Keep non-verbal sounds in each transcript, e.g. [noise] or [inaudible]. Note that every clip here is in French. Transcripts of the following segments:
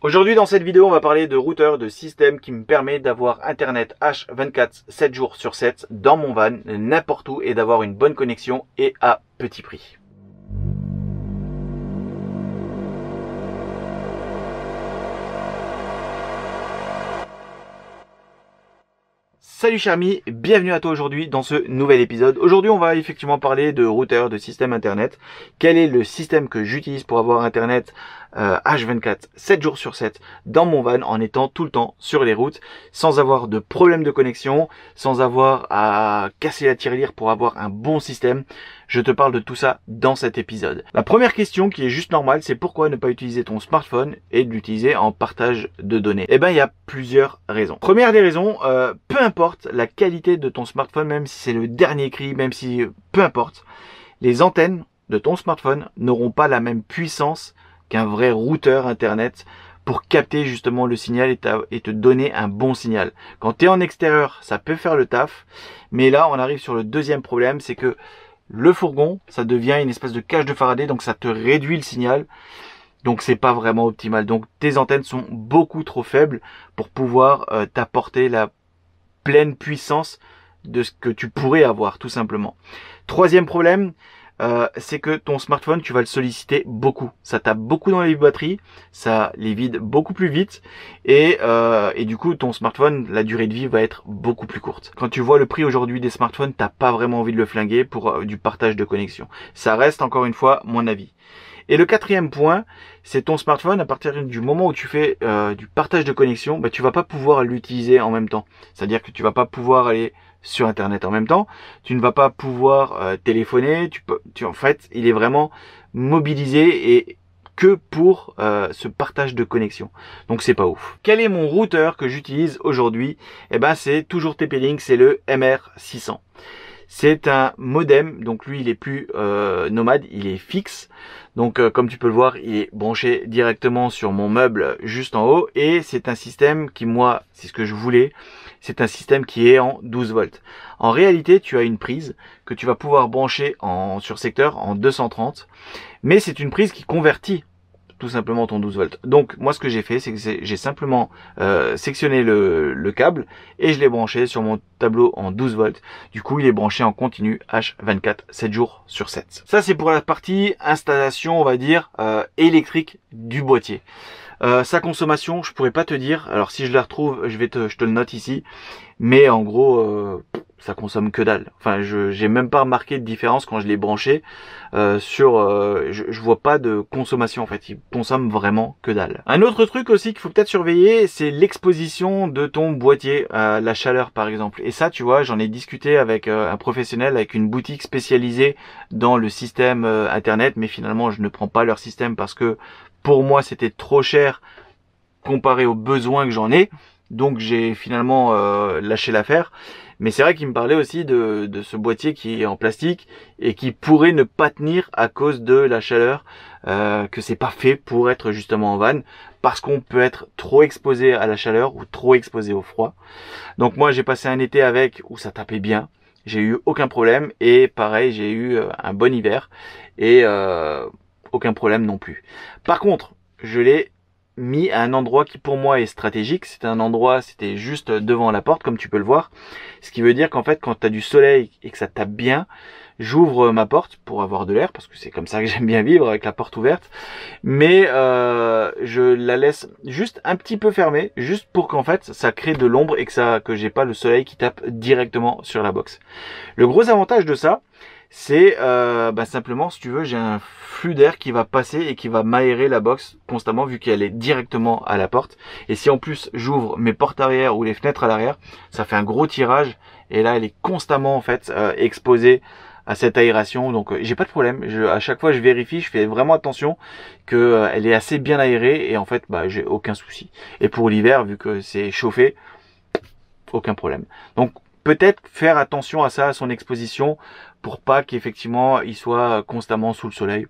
Aujourd'hui dans cette vidéo on va parler de routeur de système qui me permet d'avoir internet H24 7 jours sur 7 dans mon van n'importe où et d'avoir une bonne connexion et à petit prix. Salut Charmi, bienvenue à toi aujourd'hui dans ce nouvel épisode. Aujourd'hui on va effectivement parler de routeurs, de système internet. Quel est le système que j'utilise pour avoir internet H24, euh, 7 jours sur 7 dans mon van en étant tout le temps sur les routes sans avoir de problème de connexion, sans avoir à casser la tirelire pour avoir un bon système. Je te parle de tout ça dans cet épisode. La première question qui est juste normale, c'est pourquoi ne pas utiliser ton smartphone et l'utiliser en partage de données Eh ben, il y a plusieurs raisons. Première des raisons, euh, peu importe la qualité de ton smartphone, même si c'est le dernier cri, même si euh, peu importe, les antennes de ton smartphone n'auront pas la même puissance qu'un vrai routeur internet pour capter justement le signal et te donner un bon signal. Quand tu es en extérieur, ça peut faire le taf, mais là on arrive sur le deuxième problème, c'est que le fourgon, ça devient une espèce de cage de Faraday, donc ça te réduit le signal. Donc c'est pas vraiment optimal. Donc tes antennes sont beaucoup trop faibles pour pouvoir euh, t'apporter la pleine puissance de ce que tu pourrais avoir, tout simplement. Troisième problème, euh, c'est que ton smartphone, tu vas le solliciter beaucoup. Ça tape beaucoup dans les batteries, ça les vide beaucoup plus vite, et, euh, et du coup, ton smartphone, la durée de vie va être beaucoup plus courte. Quand tu vois le prix aujourd'hui des smartphones, t'as pas vraiment envie de le flinguer pour euh, du partage de connexion. Ça reste encore une fois mon avis. Et le quatrième point, c'est ton smartphone, à partir du moment où tu fais du partage de connexion, bah, tu vas pas pouvoir l'utiliser en même temps. C'est-à-dire que tu vas pas pouvoir aller sur Internet en même temps. Tu ne vas pas pouvoir euh, téléphoner. Tu peux, tu, en fait, il est vraiment mobilisé et que pour euh, ce partage de connexion. Donc c'est pas ouf. Quel est mon routeur que j'utilise aujourd'hui et eh ben c'est toujours TP-Link, c'est le MR600. C'est un modem, donc lui il est plus euh, nomade, il est fixe. Donc euh, comme tu peux le voir, il est branché directement sur mon meuble juste en haut. Et c'est un système qui moi, c'est ce que je voulais, c'est un système qui est en 12 volts. En réalité, tu as une prise que tu vas pouvoir brancher en, sur secteur en 230. Mais c'est une prise qui convertit tout simplement ton 12 volts. Donc moi ce que j'ai fait, c'est que j'ai simplement euh, sectionné le, câble et je l'ai branché sur mon tableau en 12 volts. Du coup, il est branché en continu H24, 7 jours sur 7. Ça c'est pour la partie installation, on va dire, euh, électrique du boîtier. Euh, sa consommation, je pourrais pas te dire. Alors si je la retrouve, je vais te, je te le note ici. Mais en gros, euh, ça consomme que dalle. Enfin, je j'ai même pas remarqué de différence quand je l'ai branché euh, sur. Je, je, vois pas de consommation en fait. Il consomme vraiment que dalle. Un autre truc aussi qu'il faut peut-être surveiller, c'est l'exposition de ton boîtier à la chaleur par exemple. Et ça, tu vois, j'en ai discuté avec un professionnel, avec une boutique spécialisée dans le système internet, mais finalement, je ne prends pas leur système parce que pour moi c'était trop cher comparé aux besoins que j'en ai. Donc j'ai finalement euh, lâché l'affaire. Mais c'est vrai qu'il me parlait aussi de, ce boîtier qui est en plastique et qui pourrait ne pas tenir à cause de la chaleur, euh, que c'est pas fait pour être justement en vanne, parce qu'on peut être trop exposé à la chaleur ou trop exposé au froid. Donc moi j'ai passé un été avec où ça tapait bien, j'ai eu aucun problème et pareil j'ai eu euh, un bon hiver et aucun problème non plus. Par contre, je l'ai mis à un endroit qui pour moi est stratégique. C'était un endroit, c'était juste devant la porte, comme tu peux le voir. Ce qui veut dire qu'en fait, quand tu as du soleil et que ça tape bien, j'ouvre ma porte pour avoir de l'air, parce que c'est comme ça que [laughs] j'aime bien vivre, avec la porte ouverte. Mais euh, je la laisse juste un petit peu fermée, juste pour qu'en fait, ça crée de l'ombre et que ça que j'ai pas le soleil qui tape directement sur la box. Le gros avantage de ça, c'est euh, bah, simplement, si tu veux, j'ai un flux d'air qui va passer et qui va m'aérer la box constamment vu qu'elle est directement à la porte. Et si en plus j'ouvre mes portes arrière ou les fenêtres à l'arrière, ça fait un gros tirage. Et là, elle est constamment en fait euh, exposée à cette aération. Donc euh, j'ai pas de problème. Je, à chaque fois, je vérifie, je fais vraiment attention qu'elle est assez bien aérée et en fait, bah, j'ai aucun souci. Et pour l'hiver, vu que c'est chauffé, aucun problème. Donc peut-être faire attention à ça, à son exposition, pour pas qu'effectivement il soit constamment sous le soleil.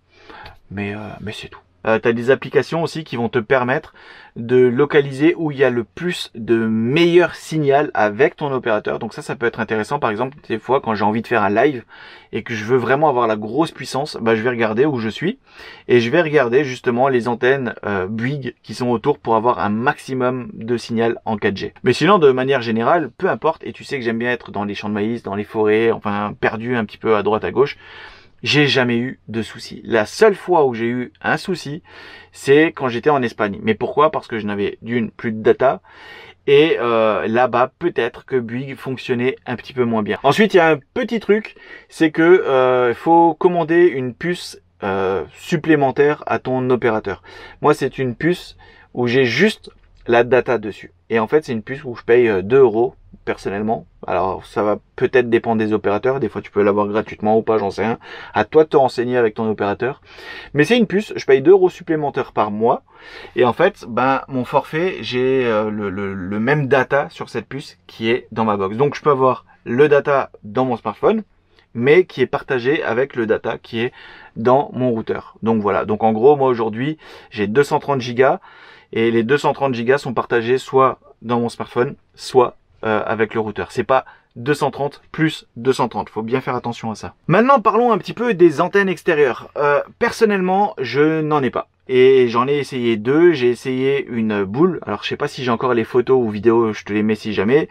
Mais, euh, mais c'est tout. Euh, tu as des applications aussi qui vont te permettre de localiser où il y a le plus de meilleurs signal avec ton opérateur. Donc ça, ça peut être intéressant. Par exemple, des fois, quand j'ai envie de faire un live et que je veux vraiment avoir la grosse puissance, bah, je vais regarder où je suis et je vais regarder justement les antennes euh, qui sont autour pour avoir un maximum de signal en 4G. Mais sinon, de manière générale, peu importe, et tu sais que j'aime bien être dans les champs de maïs, dans les forêts, enfin perdu un petit peu à droite à gauche, j'ai jamais eu de soucis. La seule fois où j'ai eu un souci, c'est quand j'étais en Espagne. Mais pourquoi Parce que je n'avais d'une plus de data et euh, là-bas, peut-être que Buig fonctionnait un petit peu moins bien. Ensuite, il y a un petit truc, c'est que euh, faut commander une puce euh, supplémentaire à ton opérateur. Moi, c'est une puce où j'ai juste la data dessus. Et en fait, c'est une puce où je paye 2 euh, euros personnellement. Alors, ça va peut-être dépendre des opérateurs. Des fois, tu peux l'avoir gratuitement ou pas, j'en sais rien. À toi de te renseigner avec ton opérateur. Mais c'est une puce. Je paye 2 euros supplémentaires par mois. Et en fait, ben, mon forfait, j'ai euh, le, le même data sur cette puce qui est dans ma box. Donc, je peux avoir le data dans mon smartphone mais qui est partagé avec le data qui est dans mon routeur. Donc voilà. Donc en gros, moi aujourd'hui, j'ai 230 gigas et les 230 gigas sont partagés soit dans mon smartphone, soit euh, avec le routeur. C'est pas 230 plus 230. Faut bien faire attention à ça. Maintenant, parlons un petit peu des antennes extérieures. Euh, personnellement, je n'en ai pas. Et j'en ai essayé deux. J'ai essayé une boule. Alors, je sais pas si j'ai encore les photos ou vidéos. Je te les mets si jamais.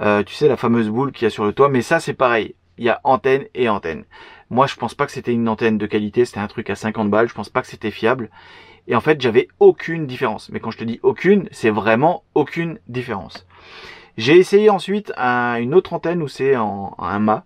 Euh, tu sais, la fameuse boule qu'il y a sur le toit. Mais ça, c'est pareil. Il y a antenne et antenne. Moi, je pense pas que c'était une antenne de qualité. C'était un truc à 50 balles. Je pense pas que c'était fiable. Et en fait, j'avais aucune différence. Mais quand je te dis aucune, c'est vraiment aucune différence. J'ai essayé ensuite à une autre antenne où c'est en, un mât.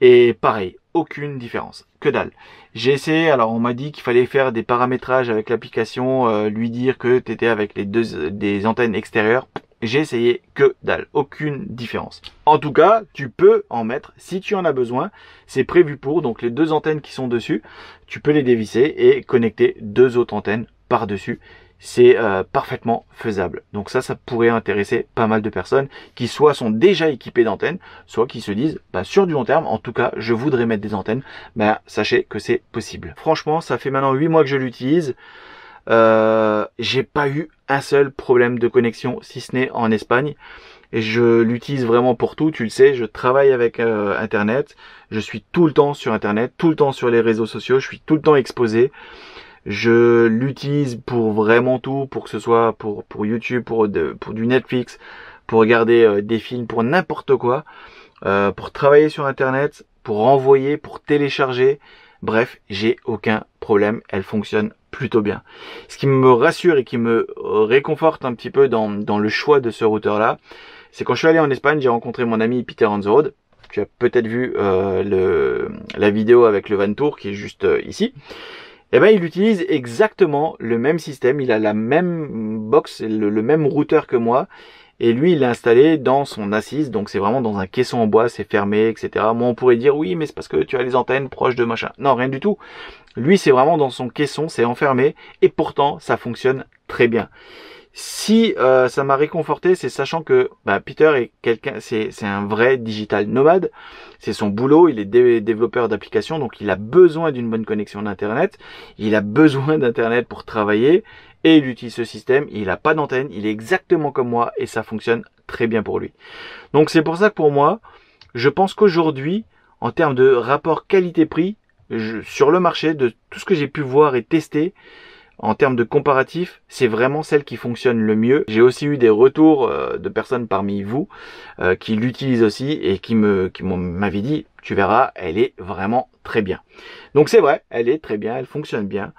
Et pareil, aucune différence. Que dalle. J'ai essayé, alors on m'a dit qu'il fallait faire des paramétrages avec l'application, euh, lui dire que tu étais avec les deux des antennes extérieures j'ai essayé que dalle, aucune différence. En tout cas, tu peux en mettre si tu en as besoin, c'est prévu pour, donc les deux antennes qui sont dessus, tu peux les dévisser et connecter deux autres antennes par-dessus. C'est euh, parfaitement faisable. Donc ça, ça pourrait intéresser pas mal de personnes qui soit sont déjà équipées d'antennes, soit qui se disent, bah, sur du long terme, en tout cas, je voudrais mettre des antennes. Mais bah, sachez que c'est possible. Franchement, ça fait maintenant 8 mois que je l'utilise. Euh, j'ai pas eu un seul problème de connexion, si ce n'est en Espagne. Et je l'utilise vraiment pour tout, tu le sais, je travaille avec euh, Internet, je suis tout le temps sur Internet, tout le temps sur les réseaux sociaux, je suis tout le temps exposé. Je l'utilise pour vraiment tout, pour que ce soit pour, pour YouTube, pour, du Netflix, pour regarder euh, des films, pour n'importe quoi, euh, pour travailler sur Internet, pour envoyer, pour télécharger. Bref, j'ai aucun problème, elle fonctionne plutôt bien. Ce qui me rassure et qui me réconforte un petit peu dans, dans le choix de ce routeur-là, c'est quand je suis allé en Espagne, j'ai rencontré mon ami Peter road Tu as peut-être vu euh, le, la vidéo avec le Van Tour qui est juste euh, ici. Et eh ben, il utilise exactement le même système. Il a la même box, le, le même routeur que moi. Et lui, il l'a installé dans son assise, donc c'est vraiment dans un caisson en bois, c'est fermé, etc. Moi, on pourrait dire oui, mais c'est parce que tu as les antennes proches de machin. Non, rien du tout. Lui, c'est vraiment dans son caisson, c'est enfermé, et pourtant, ça fonctionne très bien. Si euh, ça m'a réconforté, c'est sachant que bah, Peter est quelqu'un, c'est un vrai digital nomade. C'est son boulot. Il est développeur d'applications, donc il a besoin d'une bonne connexion d'internet. Il a besoin d'internet pour travailler et il utilise ce système. Il n'a pas d'antenne. Il est exactement comme moi et ça fonctionne très bien pour lui. Donc c'est pour ça que pour moi, je pense qu'aujourd'hui, en termes de rapport qualité-prix, sur le marché, de tout ce que j'ai pu voir et tester, en termes de comparatif, c'est vraiment celle qui fonctionne le mieux. J'ai aussi eu des retours euh, de personnes parmi vous euh, qui l'utilisent aussi et qui me qui m'avaient dit, tu verras, elle est vraiment très bien. Donc c'est vrai, elle est très bien, elle fonctionne bien.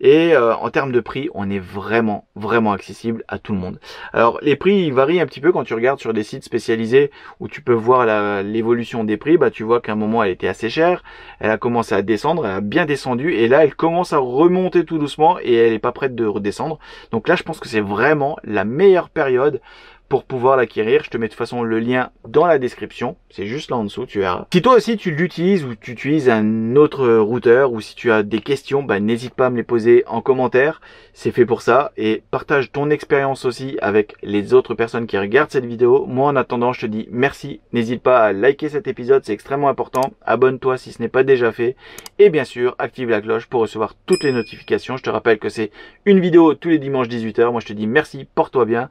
Et euh, en termes de prix, on est vraiment, vraiment accessible à tout le monde. Alors les prix, ils varient un petit peu quand tu regardes sur des sites spécialisés où tu peux voir l'évolution des prix. Bah, tu vois qu'à un moment, elle était assez chère. Elle a commencé à descendre, elle a bien descendu. Et là, elle commence à remonter tout doucement et elle n'est pas prête de redescendre. Donc là, je pense que c'est vraiment la meilleure période pour pouvoir l'acquérir. Je te mets de toute façon le lien dans la description. C'est juste là en dessous, tu verras. Si toi aussi tu l'utilises ou tu utilises un autre routeur ou si tu as des questions, bah, n'hésite pas à me les poser en commentaire. C'est fait pour ça. Et partage ton expérience aussi avec les autres personnes qui regardent cette vidéo. Moi en attendant, je te dis merci. N'hésite pas à liker cet épisode, c'est extrêmement important. Abonne-toi si ce n'est pas déjà fait. Et bien sûr, active la cloche pour recevoir toutes les notifications. Je te rappelle que c'est une vidéo tous les dimanches 18h. Moi je te dis merci, porte-toi bien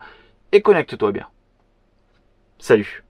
et connecte-toi bien. Salut